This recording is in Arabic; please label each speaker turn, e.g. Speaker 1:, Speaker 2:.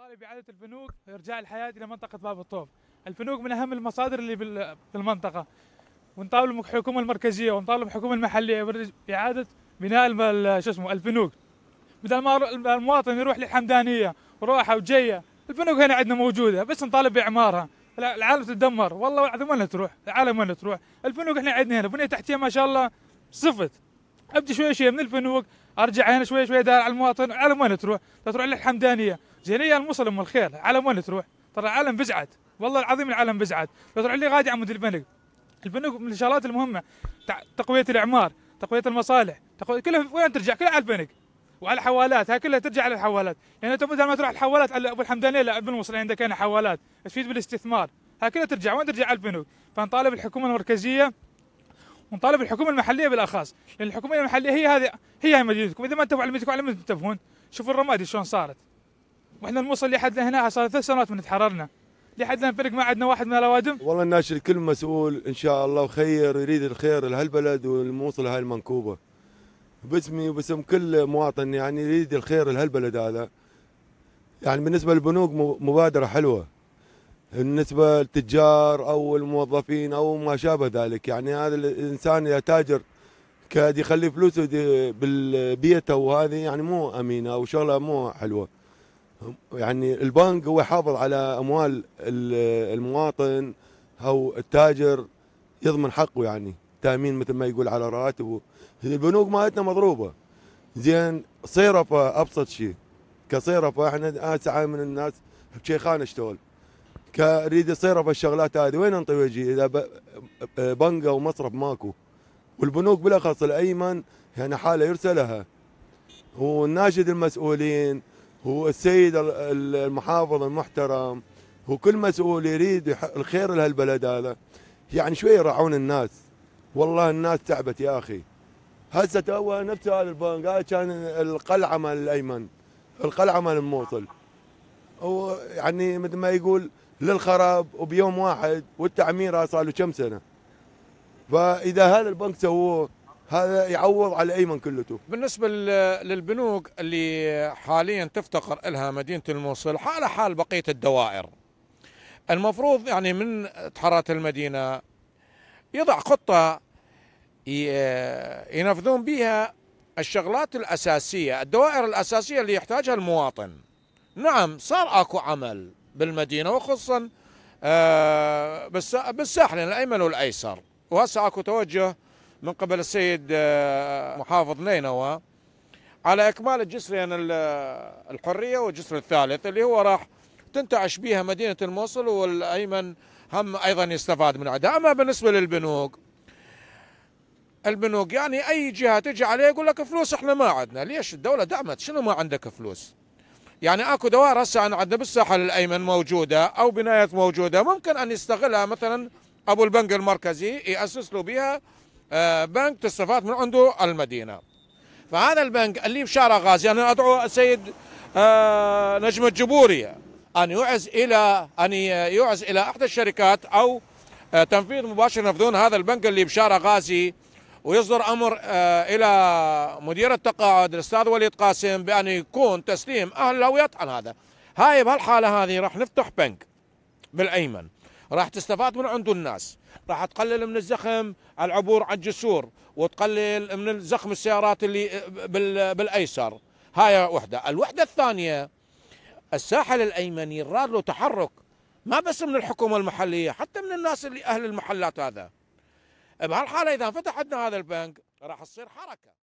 Speaker 1: نطالب اعاده الفنوق وإرجاع الحياة إلى منطقة باب الطوب الفنوق من أهم المصادر اللي بالمنطقة ونطالب الحكومة المركزية ونطالب الحكومة المحلية بإعادة بناء شو اسمه الفنوق بدل ما المواطن يروح للحمدانية وراحة وجاية الفنوق هنا عندنا موجودة بس نطالب بإعمارها العالم تدمر، والله العظيم وين تروح العالم وين تروح الفنوق احنا عندنا هنا بنية تحتية ما شاء الله صفت ابدي شويه شويه من الفنوق ارجع هنا شويه شويه دار على المواطن على وين تروح؟ تروح للحمدانيه زين يا المسلم والخير على وين تروح؟ ترى العالم بزعت والله العظيم العالم بزعت تروح لي غادي عمود البنك البنوك من الشغلات المهمه تقويه الاعمار تقويه المصالح تقوية كلها وين ترجع كلها على البنك وعلى الحوالات هاي كلها ترجع على الحوالات يعني انت مثلا ما تروح الحوالات على ابو الحمدانيه لا ابو الموصل عندك هنا حوالات تفيد بالاستثمار هاي كلها ترجع وين ترجع على البنوك فنطالب الحكومه المركزيه ونطالب الحكومه المحليه بالاخص لان الحكومه المحليه هي هذه هي مدينتكم اذا ما انتبهوا على مدينتكم على من تنتبهون شوفوا الرمادي شلون صارت واحنا الموصل لحدنا هنا صار ثلاث سنوات من تحررنا
Speaker 2: لحدنا فرق ما عندنا واحد من الاوادم والله الناشر كل مسؤول ان شاء الله وخير يريد الخير لهالبلد والموصل هاي المنكوبه باسمي وباسم كل مواطن يعني يريد الخير لهالبلد هذا يعني بالنسبه للبنوك مبادره حلوه بالنسبه للتجار او الموظفين او ما شابه ذلك يعني هذا الانسان يا تاجر كاد يخلي فلوسه بالبيته وهذه يعني مو امينه وشغله مو حلوه يعني البنك هو يحافظ على اموال المواطن او التاجر يضمن حقه يعني تامين مثل ما يقول على راتبه البنوك مالتنا مضروبه زين صيرفه ابسط شيء كصيرفه احنا اسعى من الناس بشيخان اشتغل كريد يصير الشغلات هذه وين انطي وجهي اذا أه، بنقه ومصرف ماكو والبنوك بالاخص الايمن يعني حاله يرسلها لها وناشد المسؤولين والسيد المحافظ المحترم وكل مسؤول يريد الخير لهالبلد هذا يعني شوي يراعون الناس والله الناس تعبت يا اخي هسه تو نفس هذا البنك هذا كان القلعه مال الايمن القلعه مال الموصل ويعني مثل ما يقول للخراب وبيوم واحد والتعميره صار له كم سنه فاذا هذا البنك سووه هذا يعوض على ايمن كلته بالنسبه
Speaker 3: للبنوك اللي حاليا تفتقر لها مدينه الموصل حالها حال بقيه الدوائر المفروض يعني من حراره المدينه يضع خطه ينفذون بها الشغلات الاساسيه الدوائر الاساسيه اللي يحتاجها المواطن نعم صار اكو عمل بالمدينه وخصوصا آه بالساحل الايمن والايسر وهسه اكو توجه من قبل السيد آه، محافظ نينوى على اكمال الجسرين الحريه والجسر الثالث اللي هو راح تنتعش بها مدينه الموصل والايمن هم ايضا يستفاد من عدها اما بالنسبه للبنوك البنوك يعني اي جهه تجي عليه يقول لك فلوس احنا ما عندنا ليش الدوله دعمت شنو ما عندك فلوس يعني اكو دوائر هسه عندنا بالساحل الايمن موجوده او بنايات موجوده ممكن ان يستغلها مثلا ابو البنك المركزي ياسس له بها آه، بنك تستفاد من عنده المدينه. فهذا البنك اللي بشارع غازي انا ادعو السيد آه، نجم الجبوري ان يعز الى ان يعز الى احدى الشركات او آه، تنفيذ مباشر نفذون هذا البنك اللي بشارع غازي ويصدر امر آه، الى مدير التقاعد الاستاذ وليد قاسم بان يكون تسليم اهل الهويات عن هذا هاي بهالحاله هذه راح نفتح بنك بالايمن راح تستفاد من عنده الناس راح تقلل من الزخم على العبور على الجسور وتقلل من زخم السيارات اللي آه، بالايسر هاي وحده الوحده الثانيه الساحل الايمني الراد له تحرك ما بس من الحكومه المحليه حتى من الناس اللي اهل المحلات هذا بهالحاله اذا فتح عندنا هذا البنك راح تصير حركه